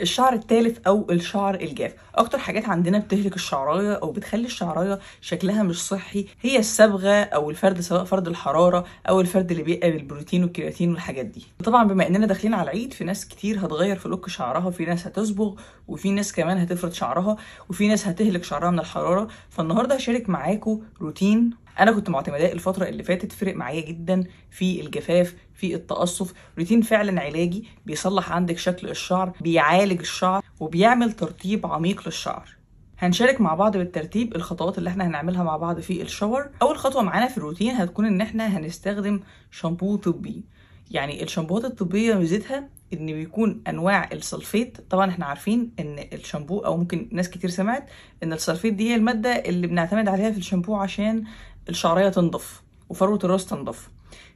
الشعر التالف او الشعر الجاف اكتر حاجات عندنا بتهلك الشعرايه او بتخلي الشعرايه شكلها مش صحي هي الصبغه او الفرد سواء فرد الحراره او الفرد اللي بيبقى البروتين والكرياتين والحاجات دي طبعا بما اننا داخلين على العيد في ناس كتير هتغير في لوك شعرها وفي ناس هتصبغ وفي ناس كمان هتفرد شعرها وفي ناس هتهلك شعرها من الحراره فالنهارده هشارك معاكم روتين انا كنت معتمداه الفتره اللي فاتت فرق معايا جدا في الجفاف في التقصف روتين فعلا علاجي بيصلح عندك شكل الشعر بيعالج الشعر وبيعمل ترطيب عميق للشعر هنشارك مع بعض بالترتيب الخطوات اللي احنا هنعملها مع بعض في الشاور اول خطوه معانا في الروتين هتكون ان احنا هنستخدم شامبو طبي يعني الشامبوهات الطبيه ميزتها ان بيكون انواع السلفيت طبعا احنا عارفين ان الشامبو او ممكن ناس كتير سمعت ان السلفيت دي هي الماده اللي بنعتمد عليها في الشامبو عشان الشعريه تنضف وفروه الراس تنضف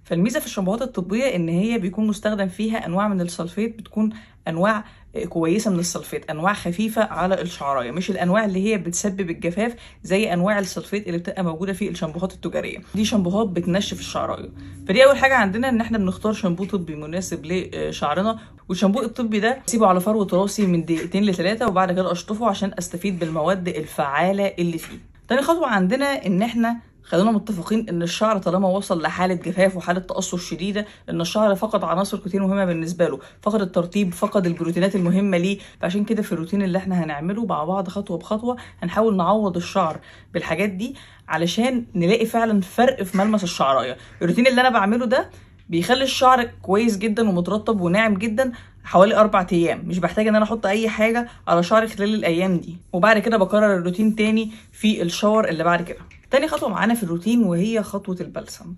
فالميزه في الشامبوهات الطبيه ان هي بيكون مستخدم فيها انواع من السلفيت بتكون انواع كويسه من السلفيت انواع خفيفه على الشعرايه مش الانواع اللي هي بتسبب الجفاف زي انواع السلفيت اللي بتبقى موجوده في الشامبوهات التجاريه دي شامبوهات بتنشف الشعرايه فدي اول حاجه عندنا ان احنا بنختار شامبو طبي مناسب لشعرنا والشامبو الطبي ده سيبه على فروه راسي من دقيقتين لثلاثه وبعد كده اشطفه عشان استفيد بالمواد الفعاله اللي فيه تاني خطوه عندنا ان احنا خلينا متفقين ان الشعر طالما وصل لحاله جفاف وحاله تقصر شديده ان الشعر فقد عناصر كتير مهمه بالنسبه له فقد الترطيب فقد البروتينات المهمه ليه فعشان كده في الروتين اللي احنا هنعمله مع بعض خطوه بخطوه هنحاول نعوض الشعر بالحاجات دي علشان نلاقي فعلا فرق في ملمس الشعرايه الروتين اللي انا بعمله ده بيخلي الشعر كويس جدا ومترطب وناعم جدا حوالي اربع ايام مش بحتاج ان انا احط اي حاجه على شعري خلال الايام دي وبعد كده بكرر الروتين تاني في الشاور اللي بعد كده تاني خطوه معانا في الروتين وهي خطوه البلسم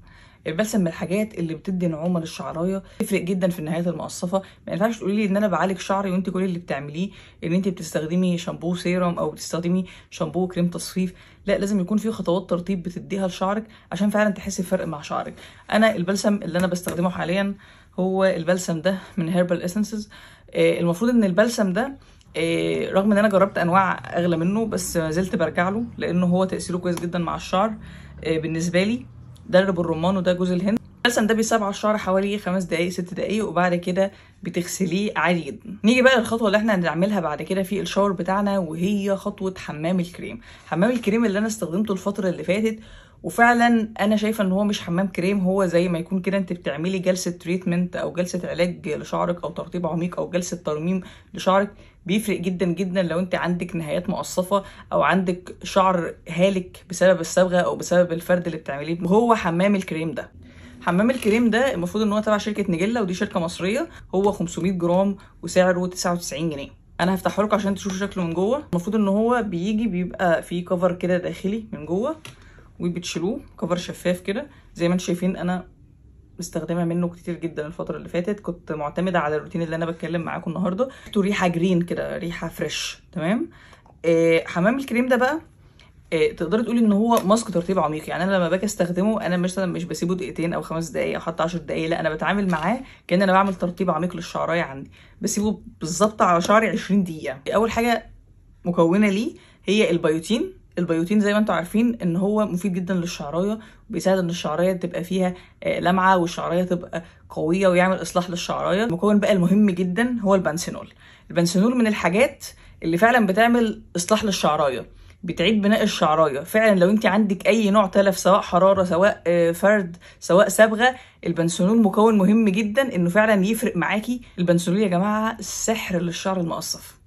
البلسم من الحاجات اللي بتدي نعومه للشعرايه تفرق جدا في النهايات المقصفه ما ينفعش تقولي لي ان انا بعالج شعري وانت كل اللي بتعمليه ان انت بتستخدمي شامبو سيروم او بتستخدمي شامبو كريم تصفيف لا لازم يكون في خطوات ترطيب بتديها لشعرك عشان فعلا تحسي بفرق مع شعرك انا البلسم اللي انا بستخدمه حاليا هو البلسم ده من هيربال اسنسز آه، المفروض ان البلسم ده آه، رغم ان انا جربت انواع اغلى منه بس ما زلت برجع له لانه هو تاثيره كويس جدا مع الشعر آه، بالنسبه لي ده بالرمان وده جوز الهند البلسم ده بيصاب على الشعر حوالي خمس دقايق ست دقايق وبعد كده بتغسليه عادي جدا نيجي بقى للخطوه اللي احنا هنعملها بعد كده في الشاور بتاعنا وهي خطوه حمام الكريم حمام الكريم اللي انا استخدمته الفتره اللي فاتت وفعلا انا شايفه ان هو مش حمام كريم هو زي ما يكون كده انت بتعملي جلسه تريتمنت او جلسه علاج لشعرك او ترطيب عميق او جلسه ترميم لشعرك بيفرق جدا جدا لو انت عندك نهايات مقصفه او عندك شعر هالك بسبب الصبغه او بسبب الفرد اللي بتعمليه وهو حمام الكريم ده حمام الكريم ده المفروض ان هو تبع شركه نجيلا ودي شركه مصريه هو 500 جرام وسعره 99 جنيه انا هفتحه لكم عشان تشوفوا شكله من جوه المفروض ان هو بيجي بيبقى فيه كفر كده داخلي من جوه وبتشيلوه كفر شفاف كده زي ما انتم شايفين انا مستخدمه منه كتير جدا الفتره اللي فاتت كنت معتمده على الروتين اللي انا بتكلم معاكم النهارده جبته ريحه جرين كده ريحه فريش تمام إيه حمام الكريم ده بقى إيه تقدري تقولي ان هو ماسك ترطيب عميق يعني انا لما باجي استخدمه انا مثلا مش بسيبه دقيقتين او خمس دقائق او حتى 10 دقائق لا انا بتعامل معاه كان انا بعمل ترطيب عميق للشعرايه عندي بسيبه بالظبط على شعري 20 دقيقه اول حاجه مكونه ليه هي البيوتين البيوتين زي ما انتم عارفين ان هو مفيد جدا للشعرايه وبيساعد ان الشعرايه تبقى فيها آه، لمعه والشعرايه تبقى قويه ويعمل اصلاح للشعرايه المكون بقى المهم جدا هو البنسينول البنسينول من الحاجات اللي فعلا بتعمل اصلاح للشعرايه بتعيد بناء الشعرايه فعلا لو انت عندك اي نوع تلف سواء حراره سواء آه، فرد سواء صبغه البنسولول مكون مهم جدا انه فعلا يفرق معاكي البنسولول يا جماعه سحر للشعر المقصف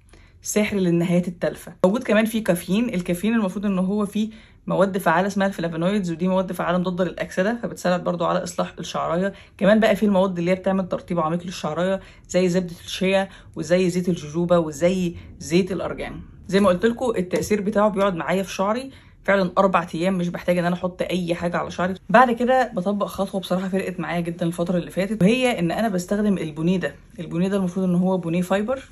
سحر للنهايات التالفه موجود كمان فيه كافيين الكافيين المفروض ان هو فيه مواد فعاله اسمها الفلافونويدز ودي مواد فعاله مضاده للاكسده فبتساعد برضو على اصلاح الشعريه كمان بقى فيه المواد اللي هي بتعمل ترطيب عميق للشعريه زي زبده الشيا وزي زيت الجوجوبا وزي زيت الارجان زي ما قلت لكم التاثير بتاعه بيقعد معايا في شعري فعلا اربع ايام مش بحتاج ان انا احط اي حاجه على شعري بعد كده بطبق خطوه بصراحه فرقت معايا جدا الفتره اللي فاتت وهي ان انا بستخدم البونيه ده البونيه ده المفروض ان هو بونيه فايبر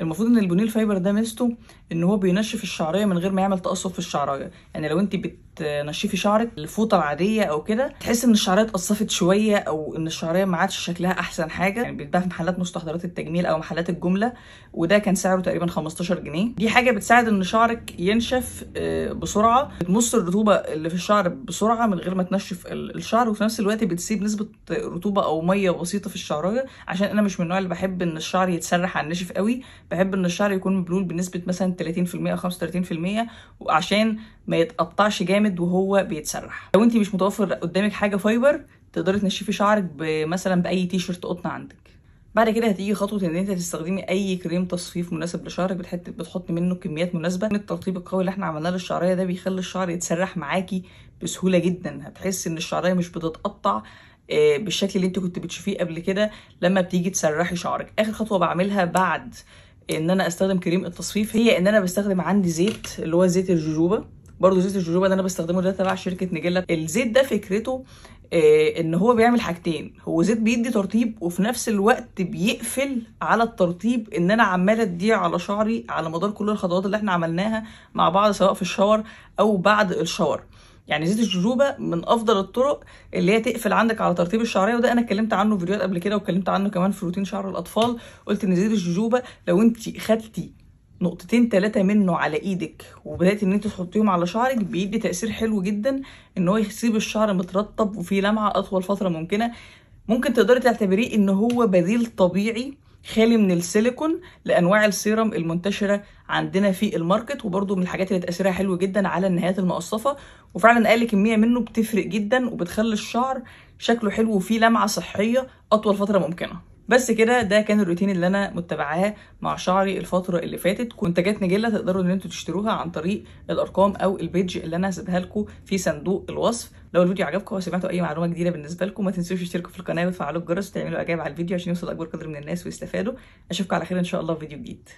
المفروض ان البونيل فايبر ده ميزته ان هو بينشف الشعريه من غير ما يعمل تقصف في الشعريه يعني لو انت بتنشفي شعرك الفوطه العاديه او كده تحس ان الشعريه اتقصفت شويه او ان الشعريه ما عادش شكلها احسن حاجه يعني بيتباع في محلات مستحضرات التجميل او محلات الجمله وده كان سعره تقريبا 15 جنيه دي حاجه بتساعد ان شعرك ينشف آه، بسرعه بتمص الرطوبه اللي في الشعر بسرعه من غير ما تنشف الشعر وفي نفس الوقت بتسيب نسبه رطوبه او ميه بسيطه في الشعريه عشان انا مش من النوع اللي بحب ان الشعر يتسرح على النشف قوي بحب ان الشعر يكون مبلول بنسبه مثلا 30% 35% عشان ما يتقطعش جامد وهو بيتسرح لو انت مش متوفر قدامك حاجه فايبر تقدري تنشفي شعرك مثلا باي تي شيرت قطن عندك بعد كده هتيجي خطوه ان انت تستخدمي اي كريم تصفيف مناسب لشعرك بتحط بتحط منه كميات مناسبه الترطيب القوي اللي احنا عملناه للشعريه ده بيخلي الشعر يتسرح معاكي بسهوله جدا هتحسي ان الشعريه مش بتتقطع آه، بالشكل اللي انت كنت بتشوفيه قبل كده لما بتيجي تسرحي شعرك اخر خطوه بعملها بعد ان انا استخدم كريم التصفيف هي ان انا بستخدم عندي زيت اللي هو زيت الجوجوبا برضه زيت الجوجوبا ده انا بستخدمه ده تبع شركه نجيلا الزيت ده فكرته آه، ان هو بيعمل حاجتين هو زيت بيدي ترطيب وفي نفس الوقت بيقفل على الترطيب ان انا عماله اضيع على شعري على مدار كل الخطوات اللي احنا عملناها مع بعض سواء في الشاور او بعد الشاور يعني زيت الجوجوبا من افضل الطرق اللي هي تقفل عندك على ترطيب الشعريه وده انا اتكلمت عنه في فيديوهات قبل كده واتكلمت عنه كمان في روتين شعر الاطفال قلت ان زيت الجوجوبا لو انت خدتي نقطتين ثلاثة منه على ايدك وبدات ان انت تحطيهم على شعرك بيدي تاثير حلو جدا ان هو يسيب الشعر مترطب وفيه لمعه اطول فتره ممكنه ممكن تقدري تعتبريه ان هو بديل طبيعي خالي من السيليكون لانواع السيرم المنتشره عندنا في الماركت وبرده من الحاجات اللي تاثيرها حلو جدا على النهايات المقصفه وفعلا اقل كميه منه بتفرق جدا وبتخلي الشعر شكله حلو وفيه لمعه صحيه اطول فتره ممكنه بس كده ده كان الروتين اللي انا متبعاه مع شعري الفتره اللي فاتت منتجات نجيلا تقدروا ان انتوا تشتروها عن طريق الارقام او البيج اللي انا هسيبها لكم في صندوق الوصف لو الفيديو عجبكم وسمعتوا اي معلومه جديده بالنسبه لكم ما تنسوش تشتركوا في القناه وتفعلوا الجرس وتعملوا اجابه على الفيديو عشان يوصل اكبر قدر من الناس ويستفادوا اشوفكم على خير ان شاء الله في فيديو جديد